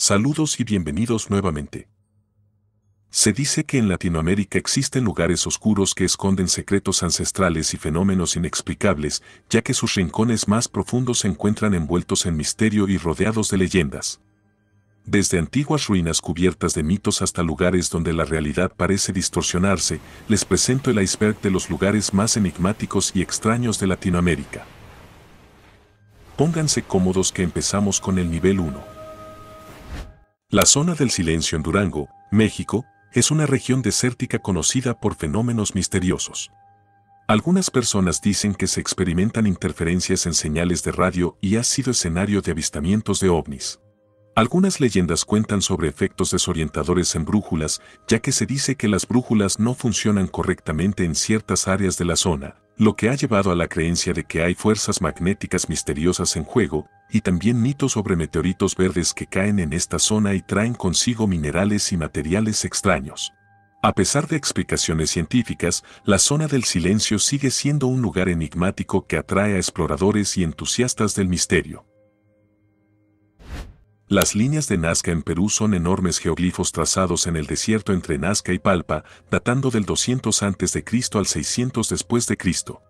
Saludos y bienvenidos nuevamente. Se dice que en Latinoamérica existen lugares oscuros que esconden secretos ancestrales y fenómenos inexplicables, ya que sus rincones más profundos se encuentran envueltos en misterio y rodeados de leyendas. Desde antiguas ruinas cubiertas de mitos hasta lugares donde la realidad parece distorsionarse, les presento el iceberg de los lugares más enigmáticos y extraños de Latinoamérica. Pónganse cómodos que empezamos con el nivel 1. La zona del silencio en Durango, México, es una región desértica conocida por fenómenos misteriosos. Algunas personas dicen que se experimentan interferencias en señales de radio y ha sido escenario de avistamientos de ovnis. Algunas leyendas cuentan sobre efectos desorientadores en brújulas, ya que se dice que las brújulas no funcionan correctamente en ciertas áreas de la zona, lo que ha llevado a la creencia de que hay fuerzas magnéticas misteriosas en juego, y también mitos sobre meteoritos verdes que caen en esta zona y traen consigo minerales y materiales extraños. A pesar de explicaciones científicas, la zona del silencio sigue siendo un lugar enigmático que atrae a exploradores y entusiastas del misterio. Las líneas de Nazca en Perú son enormes geoglifos trazados en el desierto entre Nazca y Palpa, datando del 200 a.C. al 600 después de Cristo.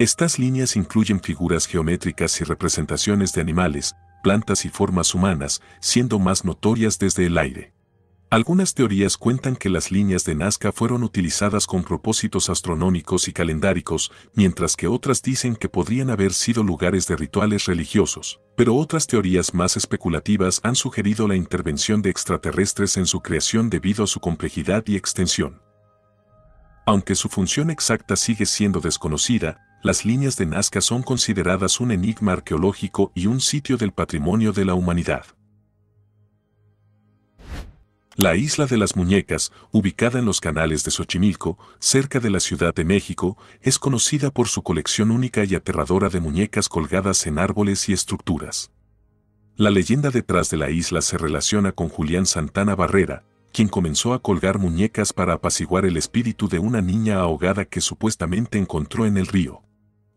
Estas líneas incluyen figuras geométricas y representaciones de animales, plantas y formas humanas, siendo más notorias desde el aire. Algunas teorías cuentan que las líneas de Nazca fueron utilizadas con propósitos astronómicos y calendáricos, mientras que otras dicen que podrían haber sido lugares de rituales religiosos, pero otras teorías más especulativas han sugerido la intervención de extraterrestres en su creación debido a su complejidad y extensión. Aunque su función exacta sigue siendo desconocida, las líneas de Nazca son consideradas un enigma arqueológico y un sitio del patrimonio de la humanidad. La isla de las muñecas, ubicada en los canales de Xochimilco, cerca de la Ciudad de México, es conocida por su colección única y aterradora de muñecas colgadas en árboles y estructuras. La leyenda detrás de la isla se relaciona con Julián Santana Barrera, quien comenzó a colgar muñecas para apaciguar el espíritu de una niña ahogada que supuestamente encontró en el río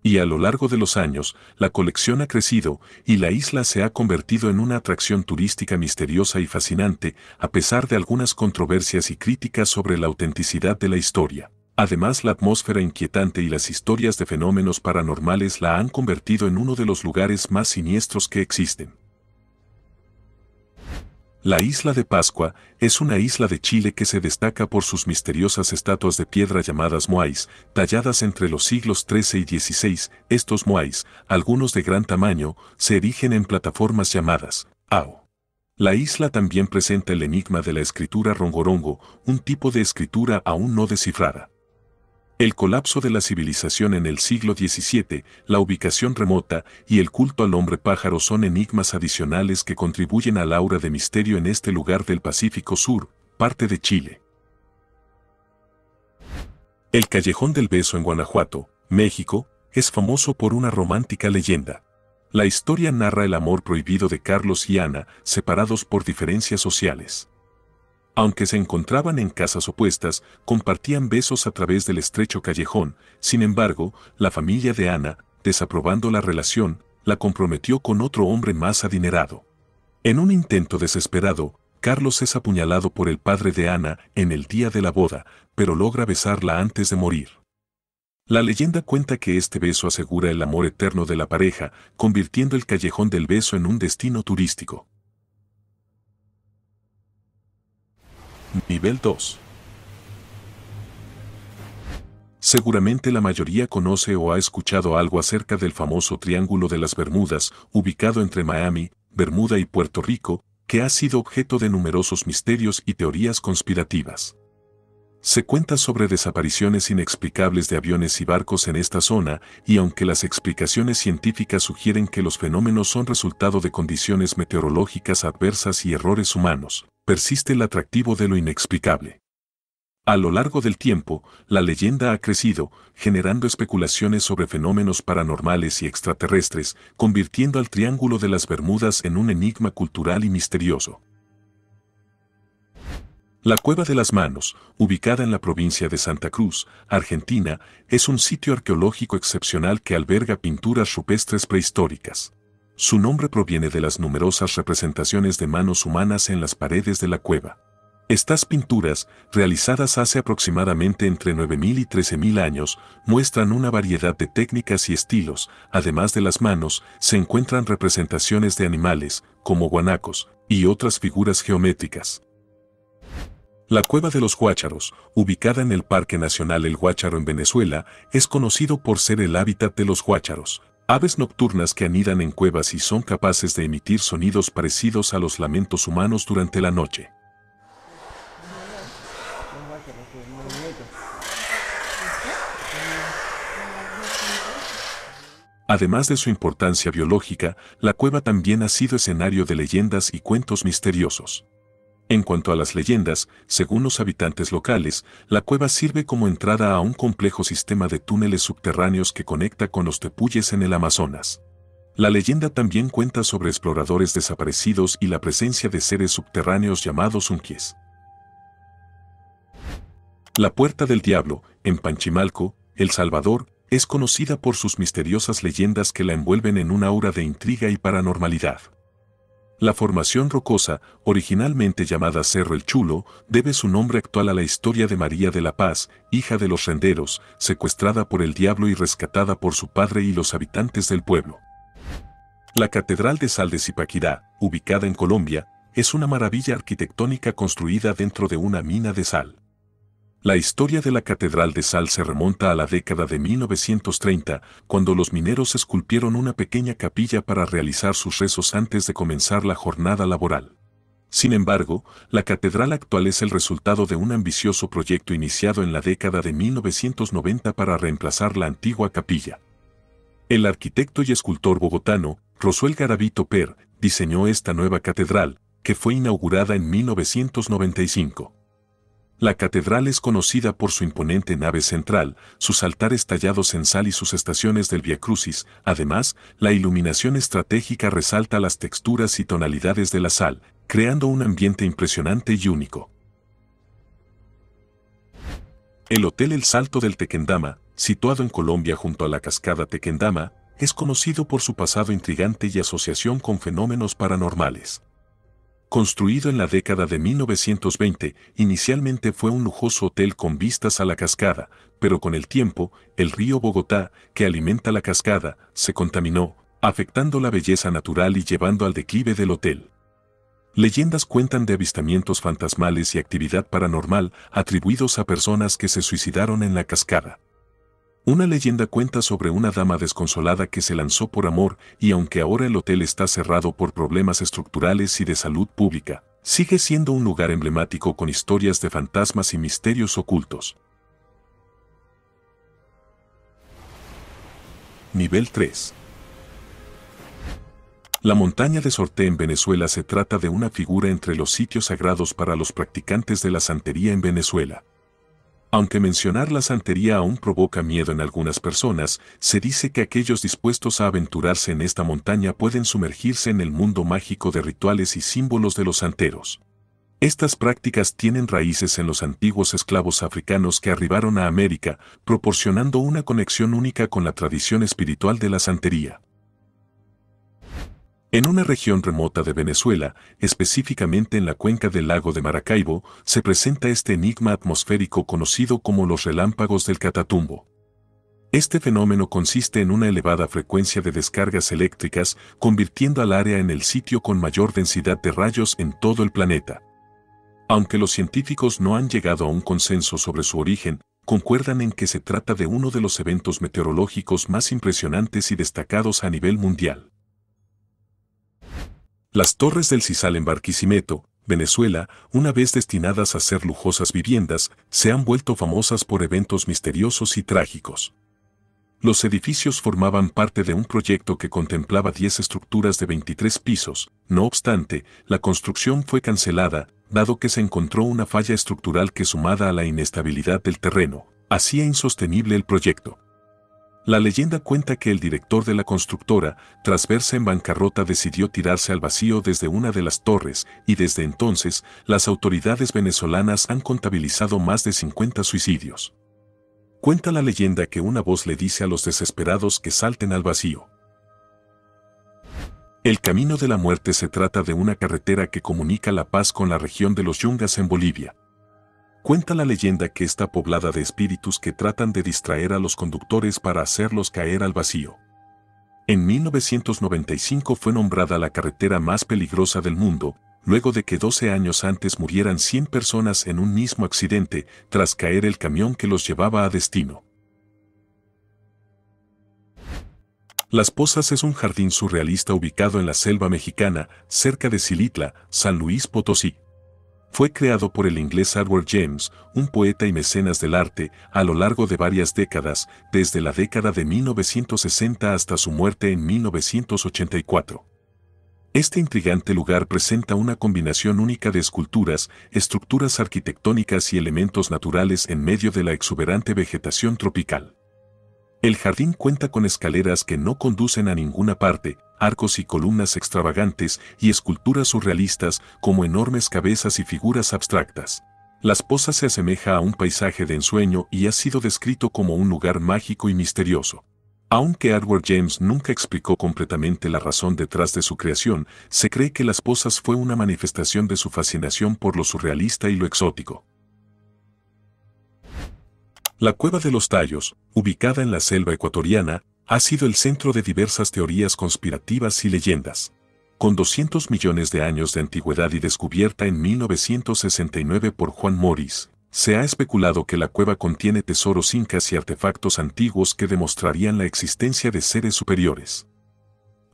y a lo largo de los años, la colección ha crecido y la isla se ha convertido en una atracción turística misteriosa y fascinante, a pesar de algunas controversias y críticas sobre la autenticidad de la historia. Además, la atmósfera inquietante y las historias de fenómenos paranormales la han convertido en uno de los lugares más siniestros que existen. La isla de Pascua es una isla de Chile que se destaca por sus misteriosas estatuas de piedra llamadas moais, talladas entre los siglos XIII y XVI. Estos moais, algunos de gran tamaño, se erigen en plataformas llamadas ao. La isla también presenta el enigma de la escritura rongorongo, un tipo de escritura aún no descifrada. El colapso de la civilización en el siglo XVII, la ubicación remota y el culto al hombre pájaro son enigmas adicionales que contribuyen al aura de misterio en este lugar del Pacífico Sur, parte de Chile. El Callejón del Beso en Guanajuato, México, es famoso por una romántica leyenda. La historia narra el amor prohibido de Carlos y Ana, separados por diferencias sociales. Aunque se encontraban en casas opuestas, compartían besos a través del estrecho callejón. Sin embargo, la familia de Ana, desaprobando la relación, la comprometió con otro hombre más adinerado. En un intento desesperado, Carlos es apuñalado por el padre de Ana en el día de la boda, pero logra besarla antes de morir. La leyenda cuenta que este beso asegura el amor eterno de la pareja, convirtiendo el callejón del beso en un destino turístico. Nivel 2. Seguramente la mayoría conoce o ha escuchado algo acerca del famoso Triángulo de las Bermudas, ubicado entre Miami, Bermuda y Puerto Rico, que ha sido objeto de numerosos misterios y teorías conspirativas. Se cuenta sobre desapariciones inexplicables de aviones y barcos en esta zona, y aunque las explicaciones científicas sugieren que los fenómenos son resultado de condiciones meteorológicas adversas y errores humanos, persiste el atractivo de lo inexplicable. A lo largo del tiempo, la leyenda ha crecido, generando especulaciones sobre fenómenos paranormales y extraterrestres, convirtiendo al Triángulo de las Bermudas en un enigma cultural y misterioso. La Cueva de las Manos, ubicada en la provincia de Santa Cruz, Argentina, es un sitio arqueológico excepcional que alberga pinturas rupestres prehistóricas. Su nombre proviene de las numerosas representaciones de manos humanas en las paredes de la cueva. Estas pinturas, realizadas hace aproximadamente entre 9.000 y 13.000 años, muestran una variedad de técnicas y estilos. Además de las manos, se encuentran representaciones de animales, como guanacos, y otras figuras geométricas. La Cueva de los Guácharos, ubicada en el Parque Nacional El Guácharo en Venezuela, es conocido por ser el hábitat de los guácharos, Aves nocturnas que anidan en cuevas y son capaces de emitir sonidos parecidos a los lamentos humanos durante la noche. Además de su importancia biológica, la cueva también ha sido escenario de leyendas y cuentos misteriosos. En cuanto a las leyendas, según los habitantes locales, la cueva sirve como entrada a un complejo sistema de túneles subterráneos que conecta con los tepuyes en el Amazonas. La leyenda también cuenta sobre exploradores desaparecidos y la presencia de seres subterráneos llamados unquies. La Puerta del Diablo, en Panchimalco, El Salvador, es conocida por sus misteriosas leyendas que la envuelven en un aura de intriga y paranormalidad. La formación rocosa, originalmente llamada Cerro el Chulo, debe su nombre actual a la historia de María de la Paz, hija de los renderos, secuestrada por el diablo y rescatada por su padre y los habitantes del pueblo. La Catedral de Sal de Zipaquirá, ubicada en Colombia, es una maravilla arquitectónica construida dentro de una mina de sal. La historia de la Catedral de Sal se remonta a la década de 1930, cuando los mineros esculpieron una pequeña capilla para realizar sus rezos antes de comenzar la jornada laboral. Sin embargo, la catedral actual es el resultado de un ambicioso proyecto iniciado en la década de 1990 para reemplazar la antigua capilla. El arquitecto y escultor bogotano, Rosuel Garavito Per, diseñó esta nueva catedral, que fue inaugurada en 1995. La catedral es conocida por su imponente nave central, sus altares tallados en sal y sus estaciones del Via Crucis. Además, la iluminación estratégica resalta las texturas y tonalidades de la sal, creando un ambiente impresionante y único. El Hotel El Salto del Tequendama, situado en Colombia junto a la cascada Tequendama, es conocido por su pasado intrigante y asociación con fenómenos paranormales. Construido en la década de 1920, inicialmente fue un lujoso hotel con vistas a la cascada, pero con el tiempo, el río Bogotá, que alimenta la cascada, se contaminó, afectando la belleza natural y llevando al declive del hotel. Leyendas cuentan de avistamientos fantasmales y actividad paranormal atribuidos a personas que se suicidaron en la cascada. Una leyenda cuenta sobre una dama desconsolada que se lanzó por amor y aunque ahora el hotel está cerrado por problemas estructurales y de salud pública, sigue siendo un lugar emblemático con historias de fantasmas y misterios ocultos. Nivel 3 La montaña de Sorté en Venezuela se trata de una figura entre los sitios sagrados para los practicantes de la santería en Venezuela. Aunque mencionar la santería aún provoca miedo en algunas personas, se dice que aquellos dispuestos a aventurarse en esta montaña pueden sumergirse en el mundo mágico de rituales y símbolos de los santeros. Estas prácticas tienen raíces en los antiguos esclavos africanos que arribaron a América, proporcionando una conexión única con la tradición espiritual de la santería. En una región remota de Venezuela, específicamente en la cuenca del lago de Maracaibo, se presenta este enigma atmosférico conocido como los relámpagos del Catatumbo. Este fenómeno consiste en una elevada frecuencia de descargas eléctricas, convirtiendo al área en el sitio con mayor densidad de rayos en todo el planeta. Aunque los científicos no han llegado a un consenso sobre su origen, concuerdan en que se trata de uno de los eventos meteorológicos más impresionantes y destacados a nivel mundial. Las torres del Cisal en Barquisimeto, Venezuela, una vez destinadas a ser lujosas viviendas, se han vuelto famosas por eventos misteriosos y trágicos. Los edificios formaban parte de un proyecto que contemplaba 10 estructuras de 23 pisos, no obstante, la construcción fue cancelada, dado que se encontró una falla estructural que sumada a la inestabilidad del terreno, hacía insostenible el proyecto. La leyenda cuenta que el director de la constructora, tras verse en bancarrota, decidió tirarse al vacío desde una de las torres y desde entonces las autoridades venezolanas han contabilizado más de 50 suicidios. Cuenta la leyenda que una voz le dice a los desesperados que salten al vacío. El Camino de la Muerte se trata de una carretera que comunica La Paz con la región de los Yungas en Bolivia. Cuenta la leyenda que está poblada de espíritus que tratan de distraer a los conductores para hacerlos caer al vacío. En 1995 fue nombrada la carretera más peligrosa del mundo, luego de que 12 años antes murieran 100 personas en un mismo accidente tras caer el camión que los llevaba a destino. Las Pozas es un jardín surrealista ubicado en la selva mexicana, cerca de Silitla, San Luis Potosí. Fue creado por el inglés Edward James, un poeta y mecenas del arte, a lo largo de varias décadas, desde la década de 1960 hasta su muerte en 1984. Este intrigante lugar presenta una combinación única de esculturas, estructuras arquitectónicas y elementos naturales en medio de la exuberante vegetación tropical. El jardín cuenta con escaleras que no conducen a ninguna parte, arcos y columnas extravagantes y esculturas surrealistas como enormes cabezas y figuras abstractas. Las Posas se asemeja a un paisaje de ensueño y ha sido descrito como un lugar mágico y misterioso. Aunque Edward James nunca explicó completamente la razón detrás de su creación, se cree que Las Posas fue una manifestación de su fascinación por lo surrealista y lo exótico. La Cueva de los Tallos, ubicada en la selva ecuatoriana, ha sido el centro de diversas teorías conspirativas y leyendas. Con 200 millones de años de antigüedad y descubierta en 1969 por Juan Morris, se ha especulado que la cueva contiene tesoros incas y artefactos antiguos que demostrarían la existencia de seres superiores.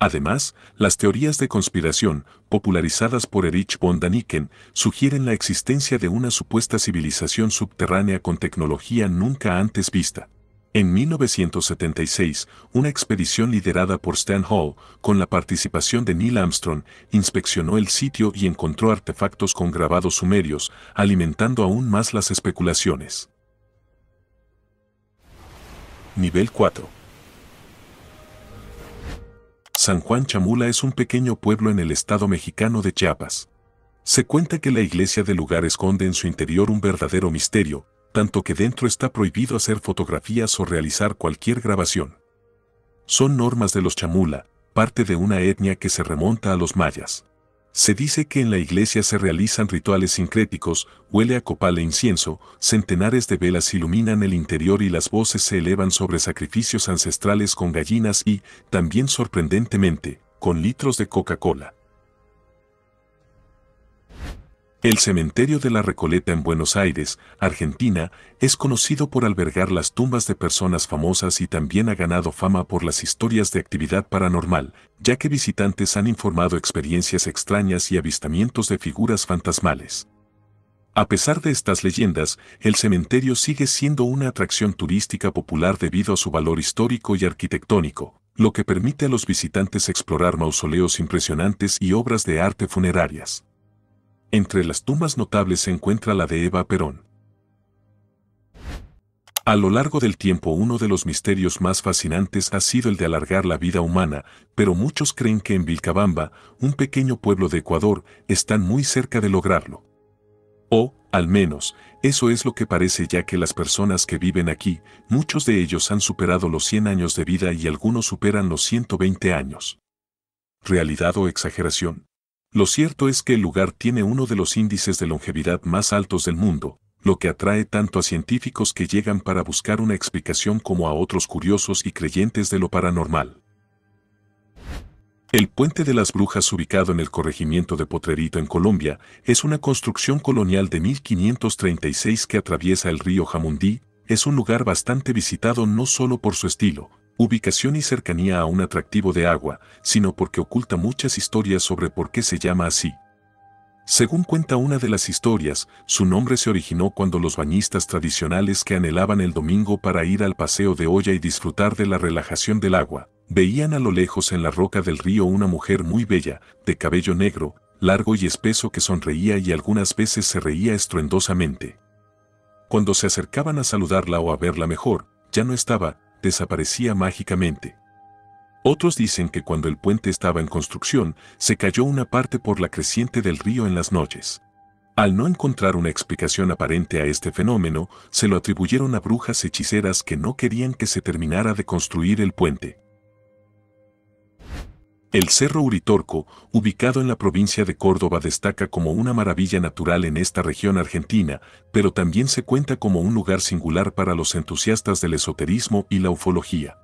Además, las teorías de conspiración, popularizadas por Erich von Daniken, sugieren la existencia de una supuesta civilización subterránea con tecnología nunca antes vista. En 1976, una expedición liderada por Stan Hall, con la participación de Neil Armstrong, inspeccionó el sitio y encontró artefactos con grabados sumerios, alimentando aún más las especulaciones. Nivel 4. San Juan Chamula es un pequeño pueblo en el estado mexicano de Chiapas. Se cuenta que la iglesia del lugar esconde en su interior un verdadero misterio, tanto que dentro está prohibido hacer fotografías o realizar cualquier grabación. Son normas de los Chamula, parte de una etnia que se remonta a los mayas. Se dice que en la iglesia se realizan rituales sincréticos, huele a copal e incienso, centenares de velas iluminan el interior y las voces se elevan sobre sacrificios ancestrales con gallinas y, también sorprendentemente, con litros de Coca-Cola. El cementerio de la Recoleta en Buenos Aires, Argentina, es conocido por albergar las tumbas de personas famosas y también ha ganado fama por las historias de actividad paranormal, ya que visitantes han informado experiencias extrañas y avistamientos de figuras fantasmales. A pesar de estas leyendas, el cementerio sigue siendo una atracción turística popular debido a su valor histórico y arquitectónico, lo que permite a los visitantes explorar mausoleos impresionantes y obras de arte funerarias. Entre las tumbas notables se encuentra la de Eva Perón. A lo largo del tiempo uno de los misterios más fascinantes ha sido el de alargar la vida humana, pero muchos creen que en Vilcabamba, un pequeño pueblo de Ecuador, están muy cerca de lograrlo. O, al menos, eso es lo que parece ya que las personas que viven aquí, muchos de ellos han superado los 100 años de vida y algunos superan los 120 años. ¿Realidad o exageración? Lo cierto es que el lugar tiene uno de los índices de longevidad más altos del mundo, lo que atrae tanto a científicos que llegan para buscar una explicación como a otros curiosos y creyentes de lo paranormal. El Puente de las Brujas ubicado en el corregimiento de Potrerito en Colombia es una construcción colonial de 1536 que atraviesa el río Jamundí, es un lugar bastante visitado no solo por su estilo, ubicación y cercanía a un atractivo de agua, sino porque oculta muchas historias sobre por qué se llama así. Según cuenta una de las historias, su nombre se originó cuando los bañistas tradicionales que anhelaban el domingo para ir al paseo de olla y disfrutar de la relajación del agua, veían a lo lejos en la roca del río una mujer muy bella, de cabello negro, largo y espeso que sonreía y algunas veces se reía estruendosamente. Cuando se acercaban a saludarla o a verla mejor, ya no estaba, desaparecía mágicamente. Otros dicen que cuando el puente estaba en construcción, se cayó una parte por la creciente del río en las noches. Al no encontrar una explicación aparente a este fenómeno, se lo atribuyeron a brujas hechiceras que no querían que se terminara de construir el puente. El Cerro Uritorco, ubicado en la provincia de Córdoba, destaca como una maravilla natural en esta región argentina, pero también se cuenta como un lugar singular para los entusiastas del esoterismo y la ufología.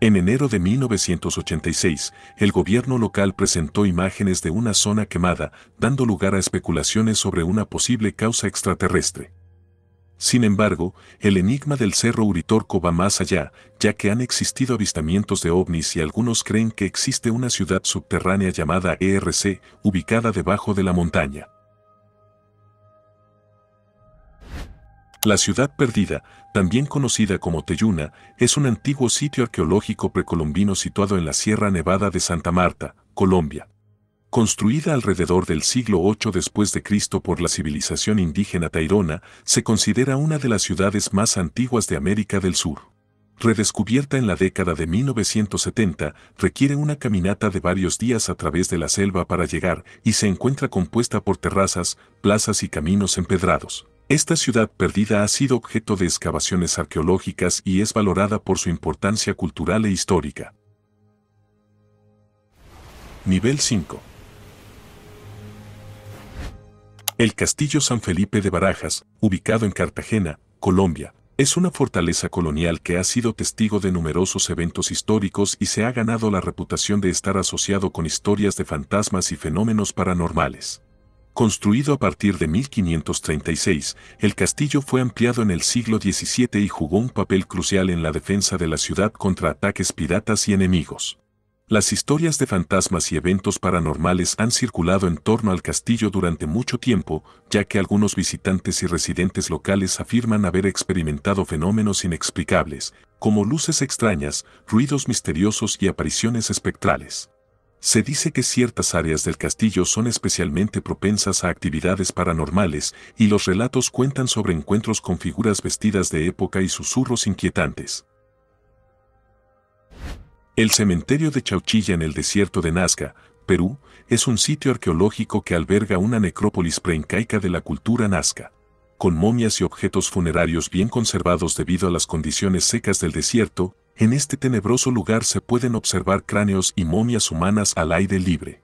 En enero de 1986, el gobierno local presentó imágenes de una zona quemada, dando lugar a especulaciones sobre una posible causa extraterrestre. Sin embargo, el enigma del Cerro Uritorco va más allá, ya que han existido avistamientos de ovnis y algunos creen que existe una ciudad subterránea llamada ERC, ubicada debajo de la montaña. La ciudad perdida, también conocida como Teyuna, es un antiguo sitio arqueológico precolombino situado en la Sierra Nevada de Santa Marta, Colombia construida alrededor del siglo VIII después de Cristo por la civilización indígena tairona, se considera una de las ciudades más antiguas de América del Sur. Redescubierta en la década de 1970, requiere una caminata de varios días a través de la selva para llegar y se encuentra compuesta por terrazas, plazas y caminos empedrados. Esta ciudad perdida ha sido objeto de excavaciones arqueológicas y es valorada por su importancia cultural e histórica. Nivel 5 el Castillo San Felipe de Barajas, ubicado en Cartagena, Colombia, es una fortaleza colonial que ha sido testigo de numerosos eventos históricos y se ha ganado la reputación de estar asociado con historias de fantasmas y fenómenos paranormales. Construido a partir de 1536, el castillo fue ampliado en el siglo XVII y jugó un papel crucial en la defensa de la ciudad contra ataques piratas y enemigos. Las historias de fantasmas y eventos paranormales han circulado en torno al castillo durante mucho tiempo, ya que algunos visitantes y residentes locales afirman haber experimentado fenómenos inexplicables, como luces extrañas, ruidos misteriosos y apariciones espectrales. Se dice que ciertas áreas del castillo son especialmente propensas a actividades paranormales y los relatos cuentan sobre encuentros con figuras vestidas de época y susurros inquietantes. El cementerio de Chauchilla en el desierto de Nazca, Perú, es un sitio arqueológico que alberga una necrópolis preincaica de la cultura nazca, con momias y objetos funerarios bien conservados debido a las condiciones secas del desierto, en este tenebroso lugar se pueden observar cráneos y momias humanas al aire libre.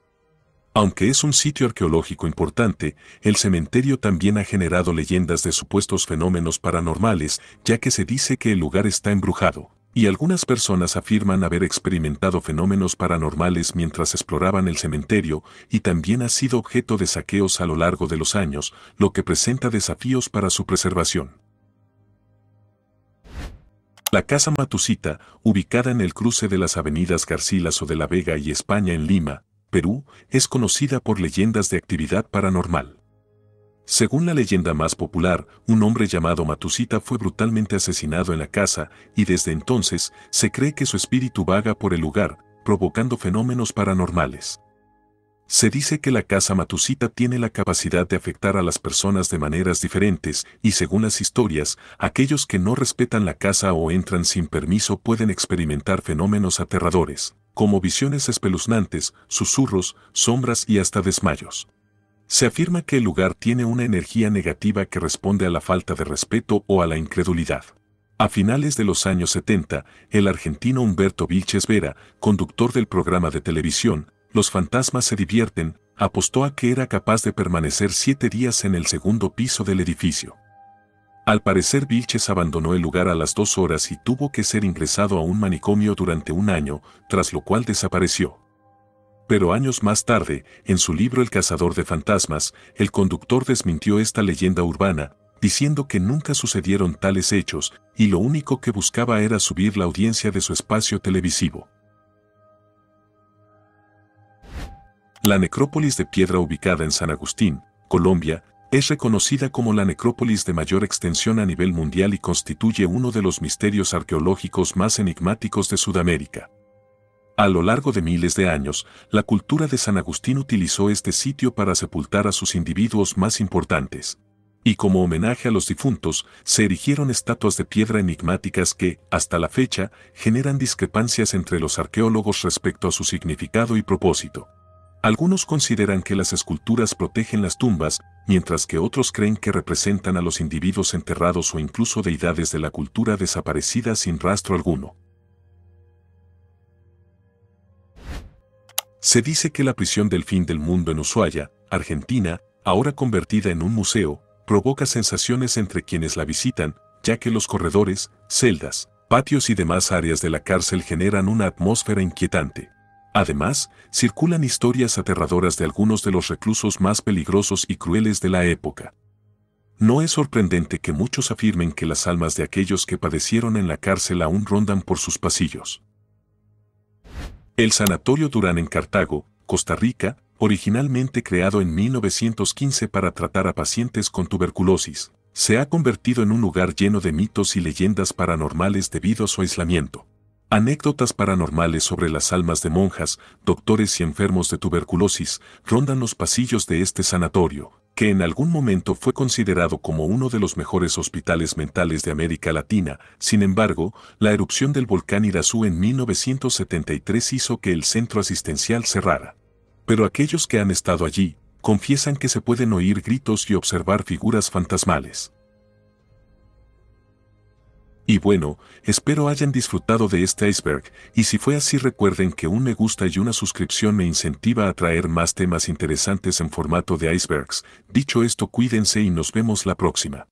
Aunque es un sitio arqueológico importante, el cementerio también ha generado leyendas de supuestos fenómenos paranormales, ya que se dice que el lugar está embrujado, y algunas personas afirman haber experimentado fenómenos paranormales mientras exploraban el cementerio y también ha sido objeto de saqueos a lo largo de los años, lo que presenta desafíos para su preservación. La Casa Matusita, ubicada en el cruce de las avenidas o de la Vega y España en Lima, Perú, es conocida por leyendas de actividad paranormal. Según la leyenda más popular, un hombre llamado Matusita fue brutalmente asesinado en la casa y desde entonces se cree que su espíritu vaga por el lugar, provocando fenómenos paranormales. Se dice que la casa Matusita tiene la capacidad de afectar a las personas de maneras diferentes y según las historias, aquellos que no respetan la casa o entran sin permiso pueden experimentar fenómenos aterradores, como visiones espeluznantes, susurros, sombras y hasta desmayos. Se afirma que el lugar tiene una energía negativa que responde a la falta de respeto o a la incredulidad. A finales de los años 70, el argentino Humberto Vilches Vera, conductor del programa de televisión Los fantasmas se divierten, apostó a que era capaz de permanecer siete días en el segundo piso del edificio. Al parecer Vilches abandonó el lugar a las dos horas y tuvo que ser ingresado a un manicomio durante un año, tras lo cual desapareció. Pero años más tarde, en su libro El cazador de fantasmas, el conductor desmintió esta leyenda urbana, diciendo que nunca sucedieron tales hechos y lo único que buscaba era subir la audiencia de su espacio televisivo. La necrópolis de piedra ubicada en San Agustín, Colombia, es reconocida como la necrópolis de mayor extensión a nivel mundial y constituye uno de los misterios arqueológicos más enigmáticos de Sudamérica. A lo largo de miles de años, la cultura de San Agustín utilizó este sitio para sepultar a sus individuos más importantes. Y como homenaje a los difuntos, se erigieron estatuas de piedra enigmáticas que, hasta la fecha, generan discrepancias entre los arqueólogos respecto a su significado y propósito. Algunos consideran que las esculturas protegen las tumbas, mientras que otros creen que representan a los individuos enterrados o incluso deidades de la cultura desaparecida sin rastro alguno. Se dice que la prisión del fin del mundo en Ushuaia, Argentina, ahora convertida en un museo, provoca sensaciones entre quienes la visitan, ya que los corredores, celdas, patios y demás áreas de la cárcel generan una atmósfera inquietante. Además, circulan historias aterradoras de algunos de los reclusos más peligrosos y crueles de la época. No es sorprendente que muchos afirmen que las almas de aquellos que padecieron en la cárcel aún rondan por sus pasillos. El Sanatorio Durán en Cartago, Costa Rica, originalmente creado en 1915 para tratar a pacientes con tuberculosis, se ha convertido en un lugar lleno de mitos y leyendas paranormales debido a su aislamiento. Anécdotas paranormales sobre las almas de monjas, doctores y enfermos de tuberculosis rondan los pasillos de este sanatorio, que en algún momento fue considerado como uno de los mejores hospitales mentales de América Latina, sin embargo, la erupción del volcán Irazú en 1973 hizo que el centro asistencial cerrara. Pero aquellos que han estado allí, confiesan que se pueden oír gritos y observar figuras fantasmales. Y bueno, espero hayan disfrutado de este iceberg, y si fue así recuerden que un me gusta y una suscripción me incentiva a traer más temas interesantes en formato de icebergs. Dicho esto cuídense y nos vemos la próxima.